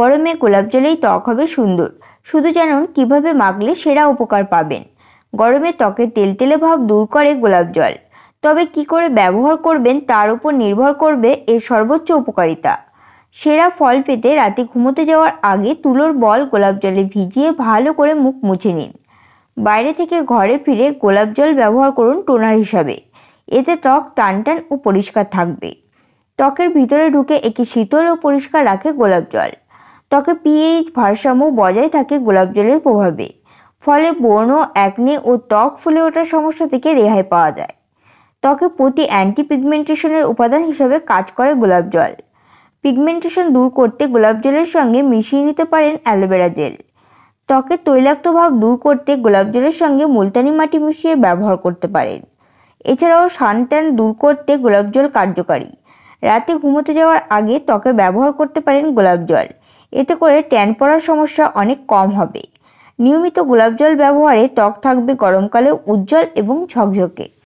গরমে গোলাপ জলেই ত্বক হবে সুন্দর শুধু জানুন কিভাবে মাখলে সেরা উপকার পাবেন গরমে ত্বকে তেলতেলে ভাব দূর করে গোলাপ জল তবে কি করে ব্যবহার করবেন তার উপর নির্ভর করবে এর সর্বোচ্চ উপকারিতা সেরা ফল পেতে রাতে ঘুমোতে যাওয়ার আগে তুলোর বল গোলাপ জলে ভিজিয়ে ভালো করে মুখ মুছে নিন বাইরে থেকে ঘরে ফিরে গোলাপ জল ব্যবহার করুন টোনার হিসাবে এতে ত্বক টান টান ও পরিষ্কার থাকবে ত্বকের ভিতরে ঢুকে একে শীতল ও পরিষ্কার রাখে গোলাপ জল ত্বকে পিএইচ ভারসাম্য বজায় থাকে গোলাপ জলের প্রভাবে ফলে বর্ণ অ্যাকনে ও ত্বক ফুলে ওঠার সমস্যা থেকে রেহাই পাওয়া যায় ত্বকে প্রতি অ্যান্টি পিগমেন্টেশনের উপাদান হিসেবে কাজ করে গোলাপ জল পিগমেন্টেশন দূর করতে গোলাপ জলের সঙ্গে মিশিয়ে নিতে পারেন অ্যালোভেরা জেল ত্বকে তৈলাক্ত ভাব দূর করতে গোলাপ জলের সঙ্গে মুলতানি মাটি মিশিয়ে ব্যবহার করতে পারেন এছাড়াও সানট্যান দূর করতে গোলাপ জল কার্যকারী রাতে ঘুমোতে যাওয়ার আগে ত্বকে ব্যবহার করতে পারেন গোলাপ জল এতে করে ট্যান পড়ার সমস্যা অনেক কম হবে নিয়মিত গোলাপ জল ব্যবহারে ত্বক থাকবে গরমকালে উজ্জ্বল এবং ঝকঝকে